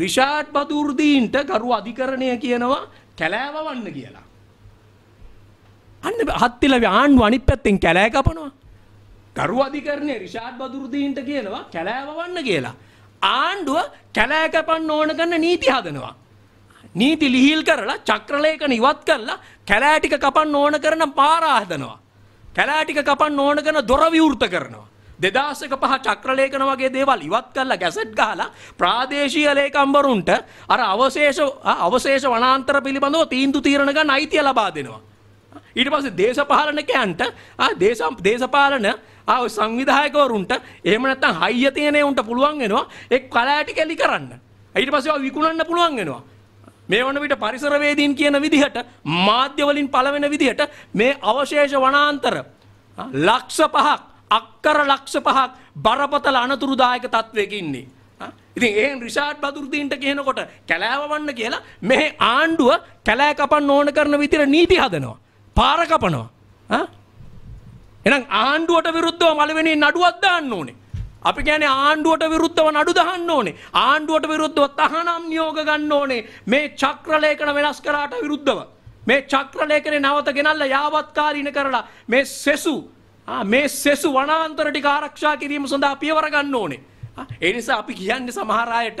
රිෂාඩ් බදුර්දීන්ට ගරු අධිකරණය කියනවා කැලෑවවන්න කියලා. අන්න හත්තිල ආණ්ඩු අනිත් පැත්තෙන් කැලෑ කපනවා. ගරු අධිකරණය රිෂාඩ් බදුර්දීන්ට කියනවා කැලෑවවන්න කියලා. ආණ්ඩුව කැලෑ කපන්න ඕන කරන නීති හදනවා. නීති ලිහිල් කරලා චක්‍රලේඛන ඉවත් කරලා කැලෑ ටික කපන්න ඕන කරන පාර හදනවා. කැලෑ ටික කපන්න ඕන කරන දොර විවෘත කරනවා. දෙදහසක පහ චක්‍රලේඛන වගේ දේවල් ඉවත් කරලා ගැසට් ගහලා ප්‍රාදේශීය ලේකම්වරුන්ට අර අවශේෂ අවශේෂ වනාන්තර පිළිබඳව තීන්දුව తీරන ගන්න අයිතිය ලබා දෙනවා. ඊට පස්සේ දේශපාලනකයන්ට ආ දේශපාලන ආ සංවිධායකවරුන්ට එහෙම නැත්නම් හයිය තියෙනේ උන්ට පුළුවන් වෙනවා ඒ කලෑටි කෙලි කරන්න. ඊට පස්සේ ඒවා විකුණන්න පුළුවන් වෙනවා. මේ වන විට පරිසරවේදීන් කියන විදිහට මාධ්‍ය වලින් පළවෙන විදිහට මේ අවශේෂ වනාන්තර ලක්ෂ පහක් අක්කර ලක්ෂ පහක් බරපතල අනතුරුදායක තත්වයක ඉන්නේ. ඉතින් ඒ රිෂාඩ් බදුරුදීන්ට කියනකොට කැලෑවවන්න කියලා මෙහි ආණ්ඩුව කැලෑ කපන්න ඕන කරන විදිහට නීති හදනවා. පාර කපනවා. එහෙනම් ආණ්ඩුවට විරුද්ධව මලවෙනි නඩුවක් දාන්න ඕනේ. අපි කියන්නේ ආණ්ඩුවට විරුද්ධව නඩු දහන්න ඕනේ. ආණ්ඩුවට විරුද්ධව තහනම් නියෝග ගන්න ඕනේ. මේ චක්‍රලේඛන වෙනස් කරාට විරුද්ධව. මේ චක්‍රලේඛනේ නැවත ගෙනල්ලා යාවත්කාලීන කරලා මේ සෙසු මේ සෙසු වනාන්තර ටික ආරක්ෂා කිරීම සඳහා පියවර ගන්න ඕනේ. ඒ නිසා අපි කියන්නේ සමහර අයට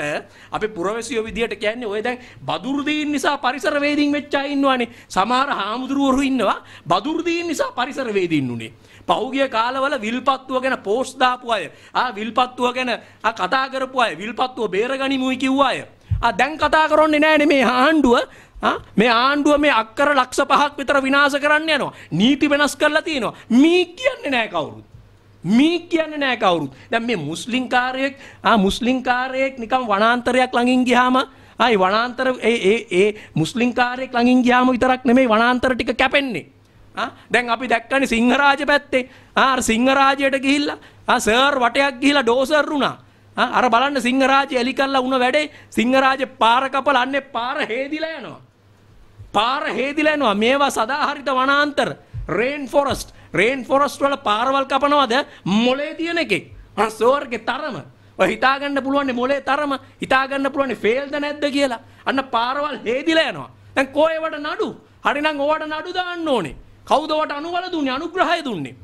අපි පුරවැසියෝ විදියට කියන්නේ ඔය දැන් බදුරු දීන් නිසා පරිසර වේදීන් වෙච්ච අය ඉන්නවනේ. සමහර හාමුදුරුවරු ඉන්නවා බදුරු දීන් නිසා පරිසර වේදීන් උනේ. පහුගිය කාලවල විල්පත්තුව ගැන පෝස්ට් දාපු අය, ආ විල්පත්තුව ගැන ආ කතා කරපු අය, විල්පත්තුව බේරගනිමුයි කිව්ව අය. ආ දැන් කතා කරන්නේ නැහැ මේ ආණ්ඩුව මේ ආණ්ඩුව මේ අක්කර ලක්ෂ පහක් විතර විනාශ කරන්න යනවා. නීති වෙනස් කරලා තියෙනවා. මී කියන්නේ නැහැ කවුරුත්. මී කියන්නේ නැහැ කවුරුත්. දැන් මේ මුස්ලිම් කාර්යයක් ආ මුස්ලිම් කාර්යයක් නිකම් වනාන්තරයක් ළඟින් ගියාම ආයි වනාන්තර ඒ ඒ ඒ මුස්ලිම් කාර්යයක් ළඟින් ගියාම විතරක් නෙමෙයි වනාන්තර ටික කැපෙන්නේ. ආ දැන් අපි දැක්කනේ සිංහරාජ පැත්තේ ආ සිංහරාජයට ගිහිල්ලා ආ සර් වටයක් ගිහිල්ලා ඩෝසර් වුණා. අර බලන්න සිංහරාජ එලි කල්ලා උන වැඩේ සිංහරාජ පාර කපලා අන්නේ පාර හේදිලා යනවා. පාර හේදිලා යනවා. මේවා සදාහරිත වනාන්තර, රේන් ෆොරස්ට්, රේන් ෆොරස්ට් වල පාරවල් කපනවද මොලේ තියෙන එකෙක්. අර සෝර්ගේ තරම. ඔය හිතාගන්න පුළුවන් මොලේ තරම, හිතාගන්න පුළුවන් ෆේල්ද නැද්ද කියලා. අන්න පාරවල් හේදිලා යනවා. දැන් කෝයවට නඩු. හරිනම් ඕවට නඩු දාන්න ඕනේ. කවුද ඔවට අනුවල දුන්නේ? අනුග්‍රහය දුන්නේ.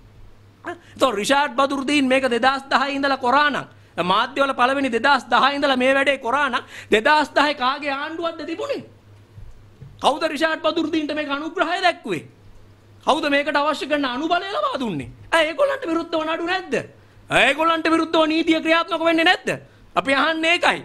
තො රිෂාඩ් බදුරුදීන් මේක 2010 ඉඳලා කොරානම් මාධ්‍යවල පළවෙනි 2010 ඉඳලා මේ වැඩේ කරා නම් 2010 කාගේ ආණ්ඩුවක්ද තිබුණේ? කවුද රිෂාඩ් බදුර්දීන්ට මේක අනුග්‍රහය දැක්ුවේ? කවුද මේකට අවශ්‍ය කරන අනුබලය ලබා දුන්නේ? ඇයි ඒගොල්ලන්ට විරුද්ධව නඩු නැද්ද? ඒගොල්ලන්ට විරුද්ධව නීතිය ක්‍රියාත්මක වෙන්නේ නැද්ද? අපි අහන්නේ ඒකයි.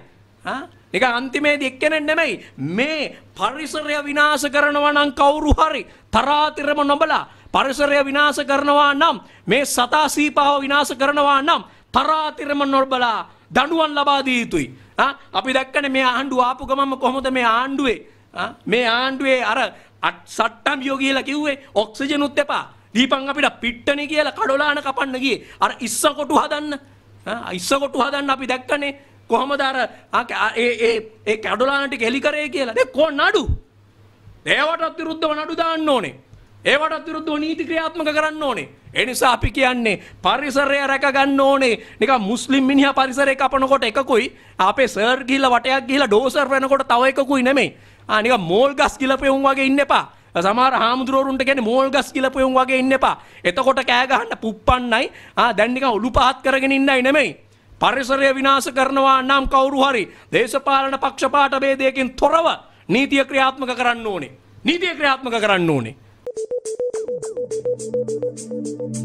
ආ එක අන්තිමේදී එක්කෙනෙක් නෙමෙයි මේ පරිසරය විනාශ කරනවා නම් කවුරු හරි තරාතිරම නොබලා පරිසරය විනාශ කරනවා නම් මේ සතා සීපාව විනාශ කරනවා නම් තරාතිරම නොබලා දඩුවන් ලබා දී යුතුයි. අපි දැක්කන මේ ආණ්ඩුව ආපු ගමම කොහොමද මේ ආණ්ඩුවේ මේ ආණ්ඩුවේ අර සට්ටම් යෝ කියලා කිව්වේ ඔක්සිජනුත් එපා දීපන් අපිට පිට්ටන කියලා කඩොලාන කපන්න ගියේ අර ඉස්සකොටු හදන්න ඉස්සකොටු හදන්න අපි දැක්කනේ කොහොමද අර ඒ කැඩොලානට කෙලි කරේ කියලා කොන් නඩු ඒවටත් විරුද්ධව නඩු දාන්න ඕනේ ඒවටත් විරුද්ධව නීති ක්‍රියාත්මක කරන්න ඕනේ. ඒ නිසා අපි කියන්නේ පරිසරය රැක ගන්න ඕනේ. නිකන් මුස්ලිම් මිනිහා පරිසරය කපනකොට එකකුයි, අපේ සර් ගිහිල්ලා වටයක් ගිහිල්ලා ඩෝසර් වෙනකොට තව එකකුයි නෙමෙයි. ආ නිකන් මෝල් ගස් ගිලපෙවුම් වගේ ඉන්න එපා. සමහර හාමුදුරුවරුන්ට කියන්නේ මෝල් ගස් ගිලපෙවුම් වගේ ඉන්න එපා. එතකොට කෑ ගහන්න පුප්පන්නයි. ආ දැන් නිකන් ඔලු පහත් කරගෙන ඉන්නයි නෙමෙයි. පරිසරය විනාශ කරනවා නම් කවුරු හරි දේශපාලන පක්ෂපාත ભેදයකින් තොරව නීතිය ක්‍රියාත්මක කරන්න ඕනේ. නීතිය ක්‍රියාත්මක කරන්න ඕනේ. Thank you.